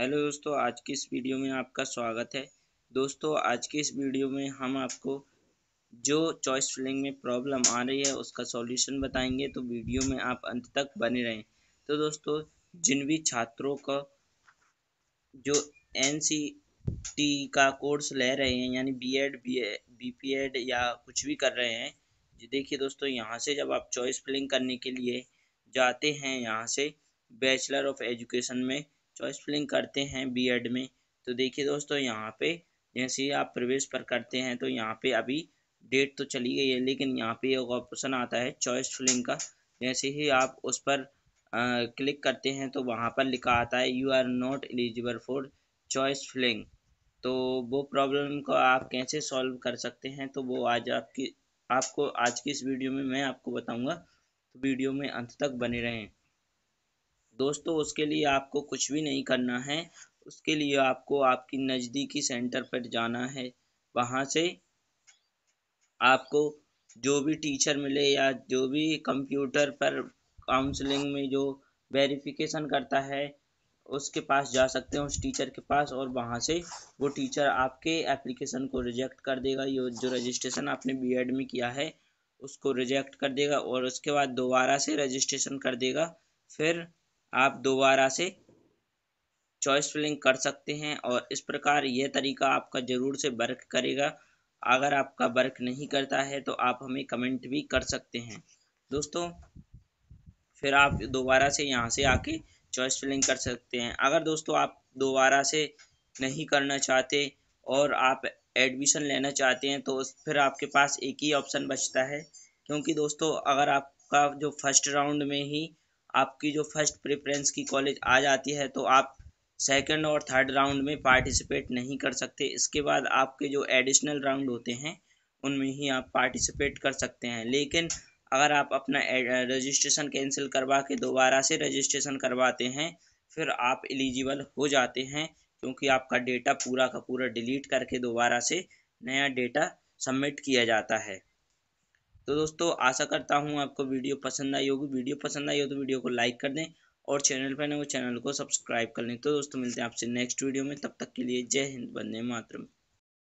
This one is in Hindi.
हेलो दोस्तों आज की इस वीडियो में आपका स्वागत है दोस्तों आज की इस वीडियो में हम आपको जो चॉइस फिलिंग में प्रॉब्लम आ रही है उसका सॉल्यूशन बताएंगे तो वीडियो में आप अंत तक बने रहें तो दोस्तों जिन भी छात्रों का जो एन का कोर्स ले रहे हैं यानी B Ed B P Ed या कुछ भी कर रहे हैं देखिए दोस्तों यहाँ से जब आप चॉइस फिलिंग करने के लिए जाते हैं यहाँ से बैचलर ऑफ एजुकेशन में चॉइस फिलिंग करते हैं बीएड में तो देखिए दोस्तों यहाँ पे जैसे ही आप प्रवेश पर करते हैं तो यहाँ पे अभी डेट तो चली गई है लेकिन यहाँ पे एक ऑप्शन आता है चॉइस फिलिंग का जैसे ही आप उस पर आ, क्लिक करते हैं तो वहाँ पर लिखा आता है you are not eligible for choice filling तो वो प्रॉब्लम को आप कैसे सॉल्व कर सकते हैं तो वो आज आपकी आपको आज की इस वीडियो में मैं आपको बताऊँगा तो वीडियो में अंत तक बने रहें दोस्तों उसके लिए आपको कुछ भी नहीं करना है उसके लिए आपको आपकी नज़दीकी सेंटर पर जाना है वहाँ से आपको जो भी टीचर मिले या जो भी कंप्यूटर पर काउंसलिंग में जो वेरिफिकेशन करता है उसके पास जा सकते हैं उस टीचर के पास और वहाँ से वो टीचर आपके एप्लीकेशन को रिजेक्ट कर देगा ये जो रजिस्ट्रेशन आपने बीएड में किया है उसको रिजेक्ट कर देगा और उसके बाद दोबारा से रजिस्ट्रेशन कर देगा फिर आप दोबारा से चॉइस फिलिंग कर सकते हैं और इस प्रकार यह तरीका आपका ज़रूर से वर्क करेगा अगर आपका वर्क नहीं करता है तो आप हमें कमेंट भी कर सकते हैं दोस्तों फिर आप दोबारा से यहाँ से आके चॉइस फिलिंग कर सकते हैं अगर दोस्तों आप दोबारा से नहीं करना चाहते और आप एडमिशन लेना चाहते हैं तो फिर आपके पास एक ही ऑप्शन बचता है क्योंकि दोस्तों अगर आपका जो फर्स्ट राउंड में ही आपकी जो फर्स्ट प्रेफरेंस की कॉलेज आ जाती है तो आप सेकंड और थर्ड राउंड में पार्टिसिपेट नहीं कर सकते इसके बाद आपके जो एडिशनल राउंड होते हैं उनमें ही आप पार्टिसिपेट कर सकते हैं लेकिन अगर आप अपना रजिस्ट्रेशन कैंसिल करवा के दोबारा से रजिस्ट्रेशन करवाते हैं फिर आप एलिजिबल हो जाते हैं क्योंकि आपका डेटा पूरा का पूरा डिलीट करके दोबारा से नया डेटा सबमिट किया जाता है तो दोस्तों आशा करता हूँ आपको वीडियो पसंद आई होगी वीडियो पसंद आई हो तो वीडियो को लाइक कर दें और चैनल पर ना वो तो चैनल को सब्सक्राइब कर लें तो दोस्तों मिलते हैं आपसे नेक्स्ट वीडियो में तब तक के लिए जय हिंद बंदे मातरम